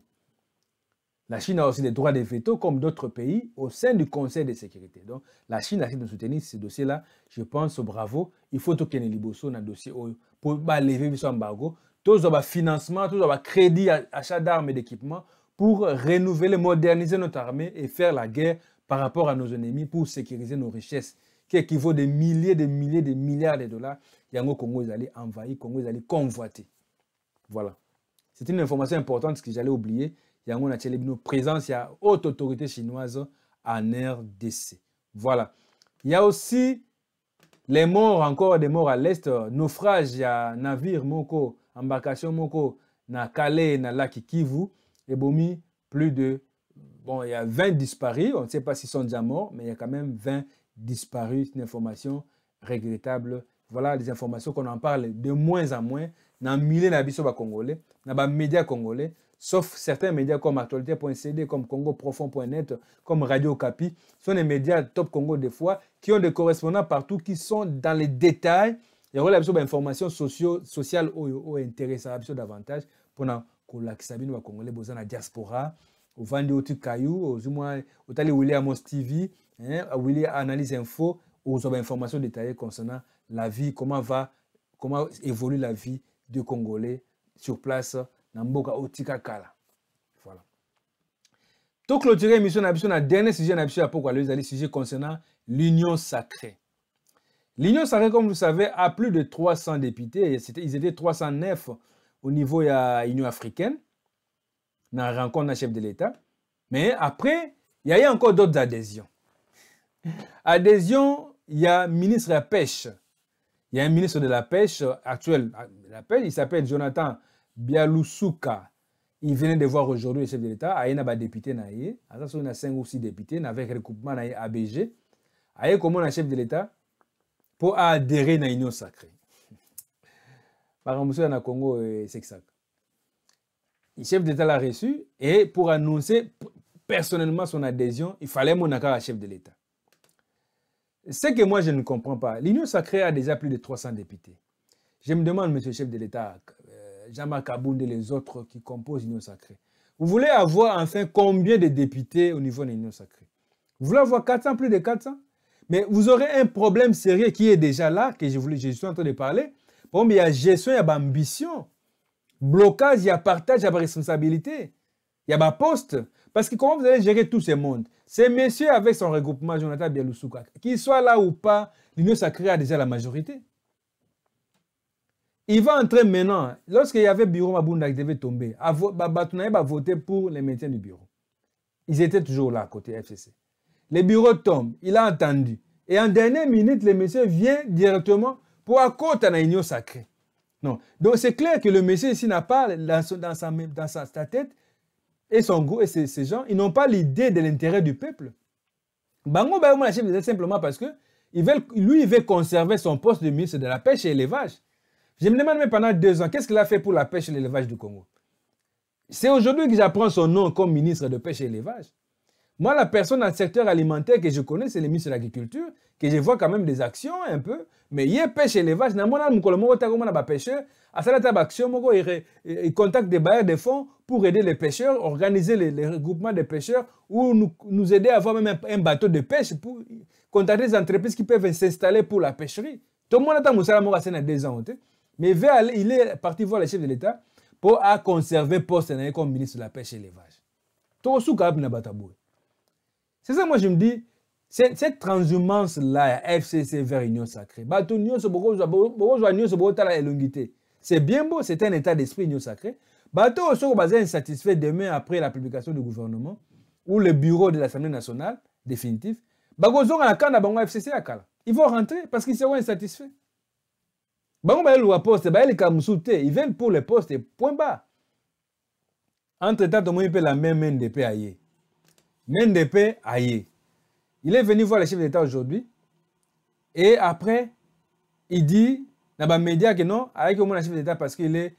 La Chine a aussi des droits de veto comme d'autres pays au sein du Conseil de sécurité. Donc, la Chine a accepté de soutenir ce dossier-là. Je pense, au bravo, il faut que qu'il ait dossier pour lever son embargo. Tout le financement, tout le crédit, achat d'armes et d'équipements pour renouveler, moderniser notre armée et faire la guerre par rapport à nos ennemis pour sécuriser nos richesses, qui équivaut des milliers, des milliers, des milliards de dollars, Yango Congo, ils allaient envahir, Congo, ils allaient convoiter. Voilà. C'est une information importante, ce que j'allais oublier. Yango Natchelebino, présence, il y a haute autorité chinoise en RDC. Voilà. Il y a aussi les morts, encore des morts à l'Est, naufrage, il y a navire, moko, embarcation, moko, na Calais, na lac Kivu, et plus de Bon, il y a 20 disparus, on ne sait pas s'ils sont déjà morts, mais il y a quand même 20 disparus. une information regrettable. Voilà les informations qu'on en parle de moins en moins dans les sur congolais, dans les médias congolais, sauf certains médias comme actualité.cd, comme congoprofond.net, comme Radio Capi, sont des médias top Congo des fois, qui ont des correspondants partout, qui sont dans les détails. Il y aura sociales sociales oh, qui oh, intéressantes davantage pendant pour les Congolais, la diaspora au ou caiu, ou otali à Most TV, hein, à analyse info, aux informations détaillées concernant la vie, comment va, comment évolue la vie du Congolais sur place, dans Mboka au Tikakala. Voilà. Donc, clôturer l'émission, on a dernier sujet, le sujet concernant l'union sacrée. L'Union sacrée, comme vous le savez, a plus de 300 députés. Ils étaient 309 au niveau de l'Union africaine dans la rencontre d'un chef de l'État. Mais après, il y a eu encore d'autres adhésions. Adhésion, il y a ministre de la Pêche. Il y a un ministre de la Pêche actuel, ah, la il s'appelle Jonathan Bialoussouka. Il venait de voir aujourd'hui le chef de l'État, il y a un député, il y a cinq ou 6 députés, avec recoupement dans ABG. Il y a comment un chef de l'État pour adhérer à l'Union sacrée. Par exemple, Congo, euh, c'est ça. Le chef d'État l'a reçu et pour annoncer personnellement son adhésion, il fallait mon accord à chef de l'État. Ce que moi, je ne comprends pas, l'Union sacrée a déjà plus de 300 députés. Je me demande, monsieur le chef de l'État, euh, Jean-Marc et les autres qui composent l'Union sacrée, vous voulez avoir enfin combien de députés au niveau de l'Union sacrée Vous voulez avoir 400, plus de 400 Mais vous aurez un problème sérieux qui est déjà là, que je, voulais, je suis en train de parler. Bon, mais il y a gestion, il y a ambition blocage, il y a partage, il y a responsabilité, il y a ma poste. Parce que comment vous allez gérer tout ce monde Ces messieurs avec son regroupement, Jonathan Bialoussouka, qu'ils soit là ou pas, l'Union sacrée a déjà la majorité. Il va entrer maintenant. Lorsqu'il y avait Bureau Mabunda qui devait tomber, il va voter pour les maintien du bureau. Ils étaient toujours là, côté FCC. Le bureau tombe, il a entendu. Et en dernière minute, les messieurs viennent directement pour accorder à l'union sacrée. Donc c'est clair que le monsieur ici n'a pas dans, sa, tête et son goût et ses, gens, ils n'ont pas l'idée de l'intérêt du peuple. Bango la chef simplement parce que lui, il veut conserver son poste de ministre de la pêche et l'élevage. Je me demande même pendant deux ans, qu'est-ce qu'il a fait pour la pêche et l'élevage du Congo C'est aujourd'hui que j'apprends son nom comme ministre de pêche et élevage. Moi, la personne dans le secteur alimentaire que je connais, c'est le ministre de l'Agriculture, que je vois quand même des actions un peu. Mais il y a pêche et élevage. il contacte des bailleurs de fonds pour aider les pêcheurs, organiser les, regroupements des pêcheurs ou nous, aider à avoir même un, bateau de pêche pour contacter des entreprises qui peuvent s'installer pour la pêcherie. Tout le monde attend Moussala deux ans. Mais il est parti voir le chef de l'État pour conserver poste hein, comme ministre de la pêche et l'élevage. Tout le monde c'est ça, moi, je me dis, cette transhumance-là, FCC vers Union Sacrée, c'est bien beau, c'est un état d'esprit Union Sacrée. Bato qui sont insatisfait demain après la publication du gouvernement ou le bureau de l'Assemblée nationale, définitif, ils vont rentrer parce qu'ils seront insatisfaits. Ils viennent pour le poste, point bas. Entre-temps, ils y la même NDP ailleurs. Mendepe Aye. Il est venu voir le chef d'État aujourd'hui. Et après, il dit dans les médias que non, avec le chef d'État parce qu'il est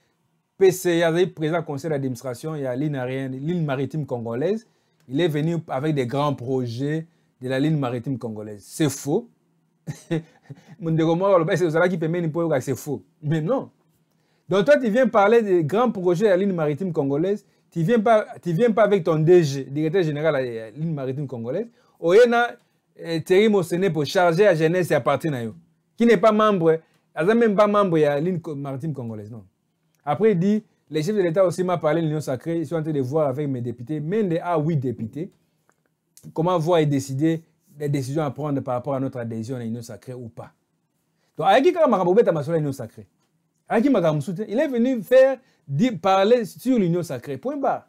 PCA, président du conseil d'administration, il y a l'île maritime congolaise. Il est venu avec des grands projets de la ligne maritime congolaise. C'est faux. c'est faux. Mais non. Donc toi, tu viens parler des grands projets de la ligne maritime congolaise tu ne viens, pas, tu viens pas avec ton DG, directeur général de la ligne maritime congolaise, Oyena eh, Thierry Séné pour charger la jeunesse et à partir qui n'est pas membre, elle eh, même pas membre de la ligne maritime congolaise. Non. Après, il dit, les chefs de l'État aussi m'ont parlé de l'Union sacrée, ils sont en train de voir avec mes députés, même les A8 ah députés, comment voir et décider des décisions à prendre par rapport à notre adhésion à l'Union sacrée ou pas. Donc, Ayaki Karamakabobet a l'Union sacrée. il est venu faire parler sur l'union sacrée, point bas.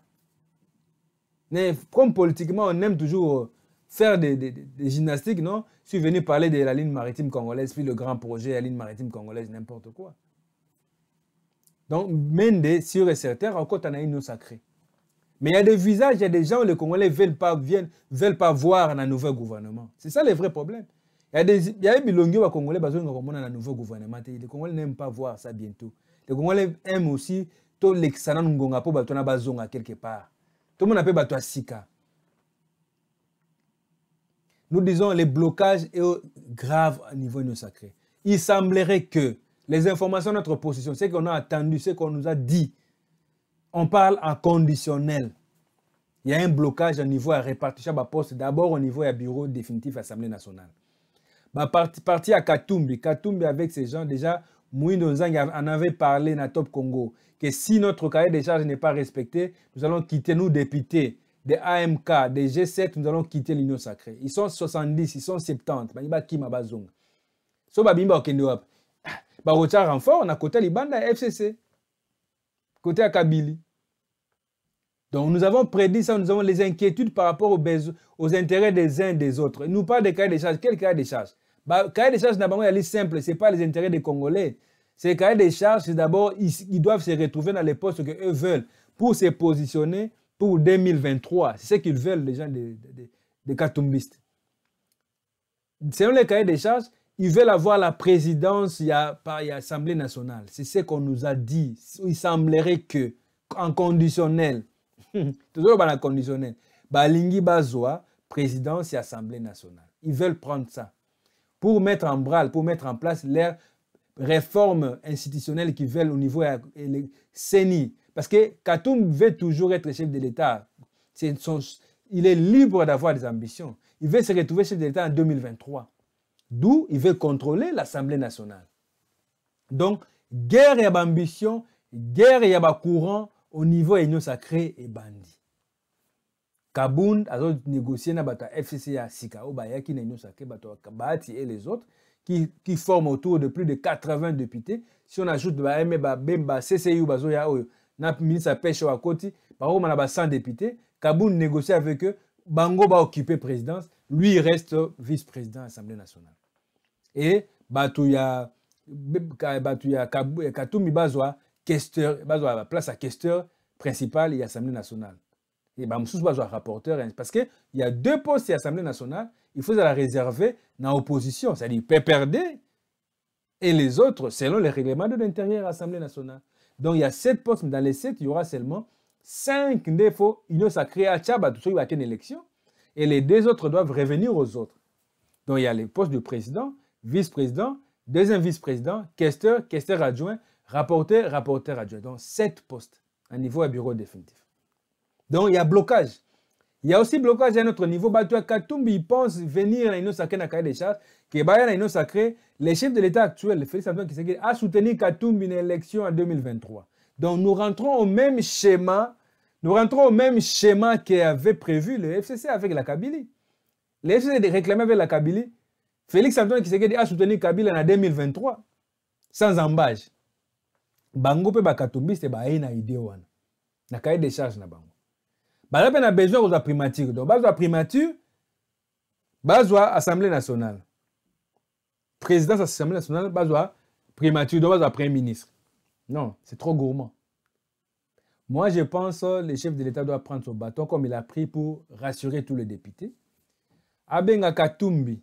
Mais comme politiquement, on aime toujours euh, faire des, des, gymnastiques, non Je suis venu parler de la ligne maritime congolaise, puis le grand projet, la ligne maritime congolaise, n'importe quoi. Donc, Mende, sur et certain, encore, on a une sacrée. Mais il y a des visages, il y a des gens, les Congolais ne veulent pas, viennent, veulent pas voir un nouveau gouvernement. C'est ça le vrai problème. Il y a des il y a des Congolais qui ont un nouveau gouvernement. Les Congolais n'aiment pas voir ça bientôt. Les Congolais aiment aussi tout le ngonga mpo bato bazonga quelque part Tout sika nous disons les blocages est grave au niveau de sacré Il semblerait que les informations de notre position, ce qu'on a attendu, ce qu'on nous a dit, on parle en conditionnel. Il y a un blocage au niveau à répartition la poste, d'abord au niveau du bureau définitif Assemblée nationale. Bah, parti, à Katumbi, Katumbi avec ces gens, déjà, Mouindo Nzang en avait parlé dans Top Congo, que si notre cahier des charges n'est pas respecté, nous allons quitter nous députés des AMK, des G7, nous allons quitter l'Union sacrée. Ils sont 70, ils sont 70. pas qui mabazonga. So babimba okende wapi? Ah, ba retard renfort na côté libanda FCC. Côté à Donc nous avons prédit ça, nous avons les inquiétudes par rapport aux, aux intérêts des uns et des autres. nous parlons des cahiers des charges. Quel cahier des charge le cahier des charges, d'abord, il est simple. Ce n'est pas les intérêts des Congolais. C'est cahier des charges, c'est d'abord, ils, doivent se retrouver dans les postes qu'eux veulent pour se positionner pour 2023. C'est ce qu'ils veulent, les gens des, des, Selon les cahier des charges, ils veulent avoir la présidence par l'Assemblée nationale. C'est ce qu'on nous a dit. Il semblerait que, en conditionnel, toujours dans la conditionnel, Balingi Bazoa, présidence et Assemblée nationale. Ils veulent prendre ça pour mettre en branle, pour mettre en place les réformes institutionnelles qu'ils veulent au niveau euh, CENI. Parce que Katoum veut toujours être chef de l'État. il est libre d'avoir des ambitions. Il veut se retrouver chef de l'État en 2023. D'où il veut contrôler l'Assemblée nationale. Donc, guerre et ambition, guerre et courant au niveau union sacré et bandit kabund a na avec ya fcc à Sikao, oyo na nyonso ake bato et les autres qui, qui forment autour de plus de 80 députés si on ajoute bayeme le baccu bazoya oyo na ministre ya pêche Koti, akoti bakomana ba 100 députés kabund négocie avec eux bango occuper présidence lui il reste vice-président de l'assemblée nationale et bato ya bato ya katumi bazwa Bazoya, bazwa place à questeur principal et assemblée nationale et bah, rapporteur hein, parce que il y a deux postes à l'Assemblée nationale il faut la réserver dans l'opposition c'est-à-dire perdre et les autres selon les règlements de l'intérieur de l'Assemblée nationale donc il y a sept postes mais dans les sept il y aura seulement cinq défauts Il ne créé à Tchaba tout ça une élection et les deux autres doivent revenir aux autres donc il y a les postes du président vice-président deuxième vice-président questeur questeur adjoint rapporteur rapporteur adjoint donc sept postes à niveau à bureau définitif donc, il y a blocage. Il y a aussi blocage à un autre niveau. Batua Katumbi, pense venir à l'Union sacrée dans le des charges, que bah, le chef de l'État actuel, Félix Antoine dit a soutenu Katumbi une élection en 2023. Donc, nous rentrons au même schéma, nous rentrons au même schéma qu'avait prévu le FCC avec la Kabylie. Le FCC réclamé avec la Kabylie. Félix Antoine dit a soutenu Kabila en 2023, sans embâche. Bango pe Katumbi, c'est ba idée wana. Na des charges na là, a a besoin la primature donc la primature besoin assemblée nationale présidence l'Assemblée nationale aux primature donc de premier ministre non c'est trop gourmand moi je pense que le chef de l'état doit prendre son bâton comme il a pris pour rassurer tous les députés Katumbi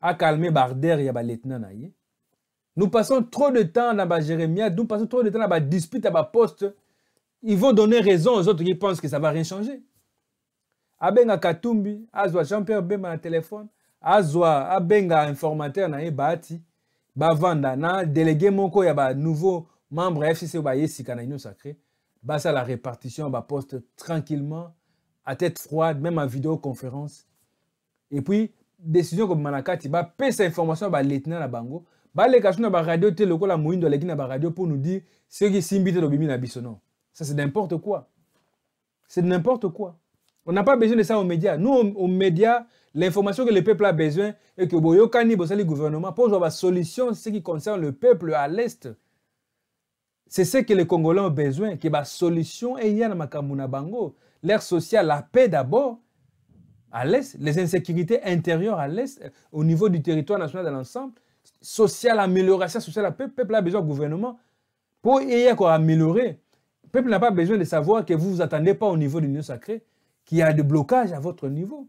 a calmé barder et balieutenant nous passons trop de temps la Jérémie, nous passons trop de temps dispute, à la poste, ils vont donner raison aux autres qui pensent que ça ne va rien changer. Abenga Katumbi, Azwa Jean-Pierre Bemba na téléphone, Azwa Abenga informateur na Ebati, Bavanda na délégué Moko ya ba nouveau membre FCC ba Yesika na Union Sacrée, ça la répartition ba poste tranquillement, à tête froide, même en vidéoconférence. Et puis, décision comme Manakati, ba pèse information ba lieutenant na Bango, ba le na ba radio te moindo na ba radio pour nous dire ce qui simbite lobimi na bisono. Ça, c'est n'importe quoi. C'est n'importe quoi. On n'a pas besoin de ça aux médias. Nous, aux, médias, l'information que le peuple a besoin et que Boyokani, le gouvernement, pose la solution ce qui concerne le peuple à l'Est. C'est ce que les Congolais ont besoin, que la solution est dans Makamuna Bango. L'ère sociale, la paix d'abord à l'Est, les insécurités intérieures à l'Est, au niveau du territoire national de l'ensemble, social amélioration sociale, le peuple a besoin du gouvernement pour y améliorer. Le peuple n'a pas besoin de savoir que vous ne vous attendez pas au niveau de l'union sacrée, qu'il y a des blocages à votre niveau.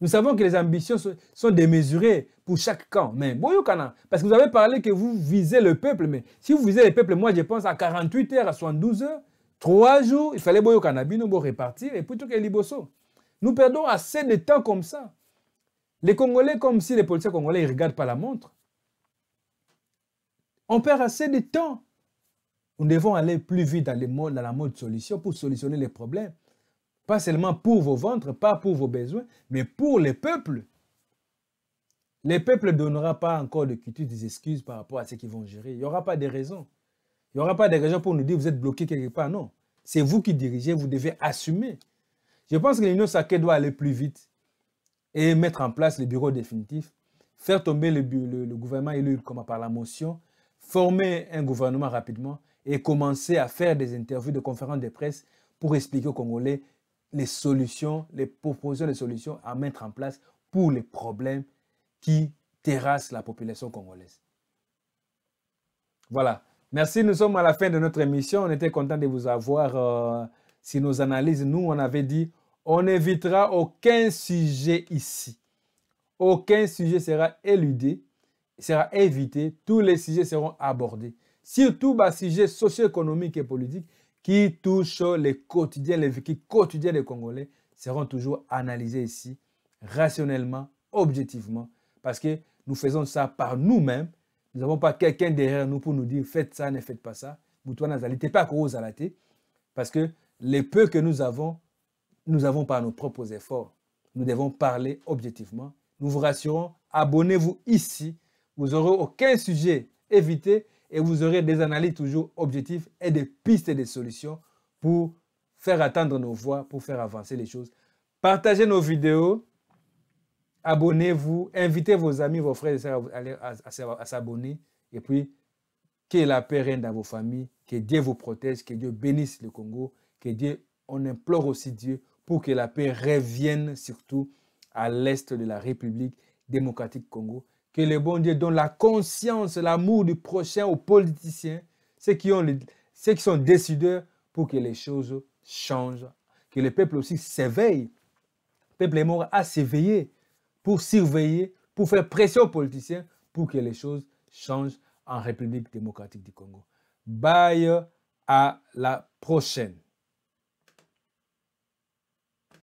Nous savons que les ambitions sont démesurées pour chaque camp. Mais parce que vous avez parlé que vous visez le peuple, mais si vous visez le peuple, moi je pense à 48 heures, à 72 heures, 3 jours, il fallait cannabis, nous répartir et plutôt que liboso. Nous perdons assez de temps comme ça. Les Congolais, comme si les policiers congolais ne regardent pas la montre. On perd assez de temps nous devons aller plus vite dans, la mode solution pour solutionner les problèmes. Pas seulement pour vos ventres, pas pour vos besoins, mais pour les peuples. Les peuples ne donneront pas encore de quittus, des excuses par rapport à ce qu'ils vont gérer. Il n'y aura pas de raison. Il n'y aura pas de raison pour nous dire que vous êtes bloqué quelque part. Non. C'est vous qui dirigez, vous devez assumer. Je pense que l'Union Sacrée doit aller plus vite et mettre en place le bureau définitif, faire tomber le, gouvernement élu comme par la motion, former un gouvernement rapidement et commencer à faire des interviews de conférences de presse pour expliquer aux Congolais les solutions, les propositions de solutions à mettre en place pour les problèmes qui terrassent la population congolaise. Voilà. Merci, nous sommes à la fin de notre émission. On était content de vous avoir. Euh, si nos analyses, nous, on avait dit, on n'évitera aucun sujet ici. Aucun sujet sera éludé, sera évité. Tous les sujets seront abordés surtout bas sujet socio-économique et politique qui touche les quotidiens, les vécus quotidiens des Congolais seront toujours analysés ici, rationnellement, objectivement, parce que nous faisons ça par nous-mêmes. Nous n'avons pas quelqu'un derrière nous pour nous dire faites ça, ne faites pas ça. Vous pas Parce que les peu que nous avons, nous avons par nos propres efforts. Nous devons parler objectivement. Nous vous rassurons, abonnez-vous ici. Vous n'aurez aucun sujet évité et vous aurez des analyses toujours objectives et des pistes et des solutions pour faire attendre nos voix, pour faire avancer les choses. Partagez nos vidéos, abonnez-vous, invitez vos amis, vos frères et sœurs à, s'abonner et puis que la paix règne dans vos familles, que Dieu vous protège, que Dieu bénisse le Congo, que Dieu, on implore aussi Dieu pour que la paix revienne surtout à l'est de la République démocratique Congo que le bon Dieu donne la conscience, l'amour du prochain aux politiciens, ceux qui, sont décideurs, pour que les choses changent. Que le peuple aussi s'éveille. Le peuple est mort à s'éveiller pour surveiller, pour faire pression aux politiciens pour que les choses changent en République démocratique du Congo. Bye à la prochaine.